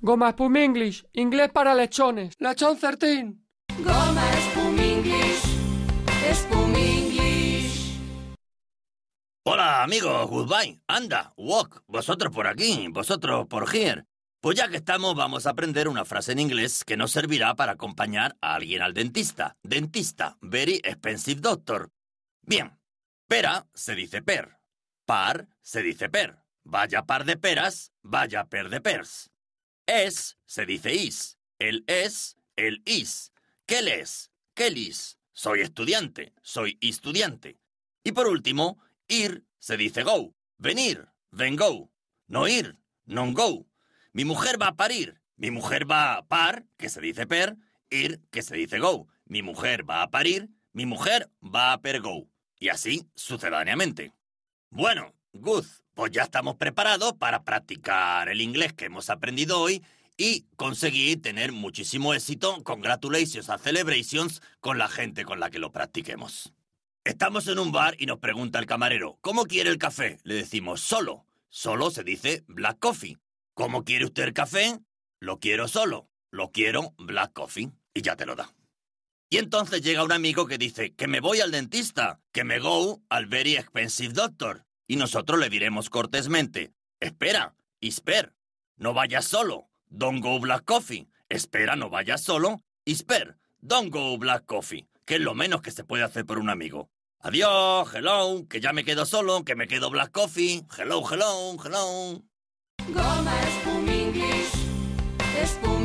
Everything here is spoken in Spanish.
Goma Spum English, inglés para lechones. Lechón certín. Goma Spum English, Spum English. Hola amigos, goodbye. Anda, walk. Vosotros por aquí, vosotros por here. Pues ya que estamos, vamos a aprender una frase en inglés que nos servirá para acompañar a alguien al dentista. Dentista, very expensive doctor. Bien, pera se dice per. Par se dice per. Vaya par de peras, vaya per de pers. Es se dice is. El es, el is. ¿Qué es», ¿Qué is», Soy estudiante, soy estudiante. Y por último, ir se dice go. Venir, ven go. No ir, non go. Mi mujer va a parir. Mi mujer va a par, que se dice per. Ir, que se dice go. Mi mujer va a parir. Mi mujer va a per go. Y así sucedáneamente. Bueno, ¡good! pues ya estamos preparados para practicar el inglés que hemos aprendido hoy y conseguir tener muchísimo éxito, congratulations a celebrations, con la gente con la que lo practiquemos. Estamos en un bar y nos pregunta el camarero, ¿cómo quiere el café? Le decimos solo. Solo se dice black coffee. ¿Cómo quiere usted el café? Lo quiero solo. Lo quiero black coffee. Y ya te lo da. Y entonces llega un amigo que dice, que me voy al dentista, que me go al very expensive doctor. Y nosotros le diremos cortésmente, espera, Isper, no vayas solo, don't go black coffee, espera, no vayas solo, Isper, don't go black coffee, que es lo menos que se puede hacer por un amigo. Adiós, hello, que ya me quedo solo, que me quedo black coffee, hello, hello, hello.